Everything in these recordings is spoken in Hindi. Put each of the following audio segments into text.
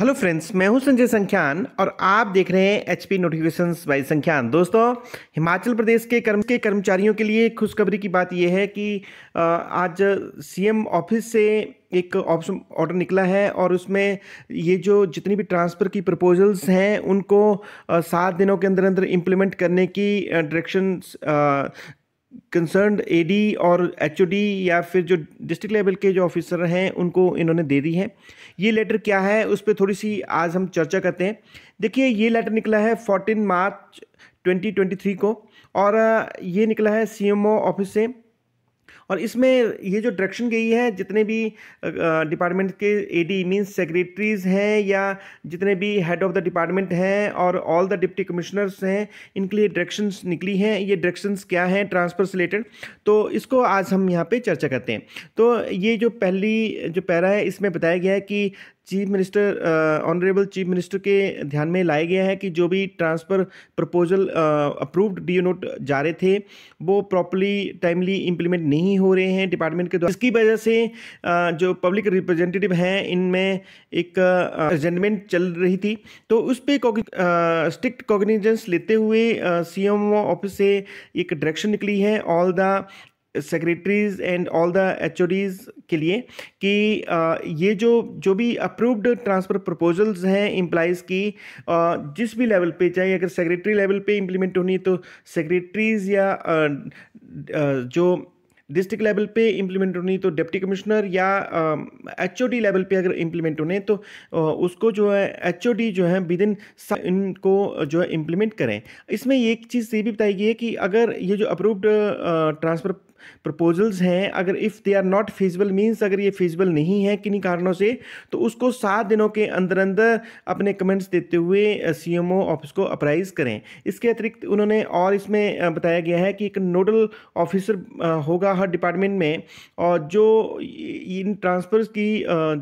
हेलो फ्रेंड्स मैं हूं संजय संख्यान और आप देख रहे हैं एचपी नोटिफिकेशंस बाय संख्यान दोस्तों हिमाचल प्रदेश के कर्म के कर्मचारियों के लिए खुशखबरी की बात यह है कि आज सीएम ऑफिस से एक ऑप्शन ऑर्डर निकला है और उसमें ये जो जितनी भी ट्रांसफ़र की प्रपोजल्स हैं उनको सात दिनों के अंदर अंदर इम्प्लीमेंट करने की डायरेक्शन कंसर्न एडी और एचओडी या फिर जो डिस्ट्रिक्ट लेवल के जो ऑफिसर हैं उनको इन्होंने दे दी है ये लेटर क्या है उस पर थोड़ी सी आज हम चर्चा करते हैं देखिए ये लेटर निकला है फोर्टीन मार्च 2023 को और ये निकला है सीएमओ ऑफिस से और इसमें ये जो डायरेक्शन गई है जितने भी डिपार्टमेंट के ए डी मीन्स सेक्रेटरीज हैं या जितने भी हेड ऑफ द डिपार्टमेंट हैं और ऑल द डिप्टी कमिश्नर्स हैं इनके लिए डायरेक्शंस निकली हैं ये डायरेक्शंस क्या हैं ट्रांसफर रिलेटेड तो इसको आज हम यहाँ पर चर्चा करते हैं तो ये जो पहली जो पैरा है इसमें बताया गया है कि chief minister honourable chief minister के ध्यान में लाया गया है कि जो भी ट्रांसफ़र प्रपोजल अप्रूव्ड डी नोट जा रहे थे वो प्रॉपरली टाइमली इम्प्लीमेंट नहीं हो रहे हैं डिपार्टमेंट के द्वारा इसकी वजह से uh, जो पब्लिक रिप्रेजेंटेटिव हैं इनमें एक अजेंडमेंट uh, चल रही थी तो उस पर स्ट्रिक्ट कॉग्निजेंस लेते हुए सी एम ऑफिस से एक डायरेक्शन निकली है all the secretaries and all the H के लिए कि ये जो जो भी अप्रूव्ड ट्रांसफ़र प्रपोजल्स हैं इम्प्लाइज़ की जिस भी लेवल पे चाहे अगर सेक्रेटरी लेवल पे इम्प्लीमेंट होनी है तो सेक्रेटरीज़ या जो डिस्ट्रिक्ट लेवल पे इम्प्लीमेंट होनी तो डिप्टी कमिश्नर या एच uh, लेवल पे अगर इम्प्लीमेंट होने तो uh, उसको जो है एच जो है विद इन इनको जो है इम्प्लीमेंट करें इसमें एक चीज़ ये भी बताई गई है कि अगर ये जो अप्रूव्ड ट्रांसफ़र प्रपोजल्स हैं अगर if they are not feasible means अगर ये फिजिबल नहीं है किन्हीं कारणों से तो उसको सात दिनों के अंदर अंदर अपने कमेंट्स देते हुए सी एम ओ ऑफिस को अपराइज करें इसके अतिरिक्त उन्होंने और इसमें बताया गया है कि एक नोडल ऑफिसर होगा हर डिपार्टमेंट में और जो इन ट्रांसफ़र्स की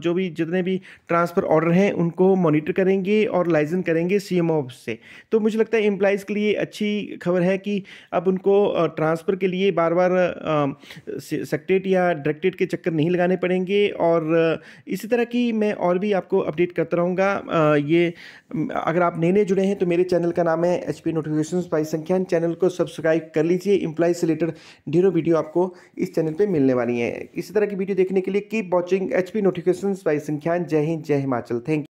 जो भी जितने भी ट्रांसफ़र ऑर्डर हैं उनको मॉनिटर करेंगे और लाइजन करेंगे सी एम ऑफिस से तो मुझे लगता है एम्प्लाइज़ के लिए अच्छी खबर है कि अब उनको ट्रांसफ़र के लिए बार बार सेक्टेट या डायरेक्टेट के चक्कर नहीं लगाने पड़ेंगे और इसी तरह की मैं और भी आपको अपडेट करता रहूँगा ये अगर आप नए नए जुड़े हैं तो मेरे चैनल का नाम है H P notification by Sankhyan channel को सब्सक्राइब कर लीजिए इम्प्लाइज से रिलेटेड ढेरों वीडियो आपको इस चैनल पर मिलने वाली है इसी तरह की वीडियो देखने के लिए keep watching H P notification by Sankhyan जय हिंद जय हिमाचल थैंक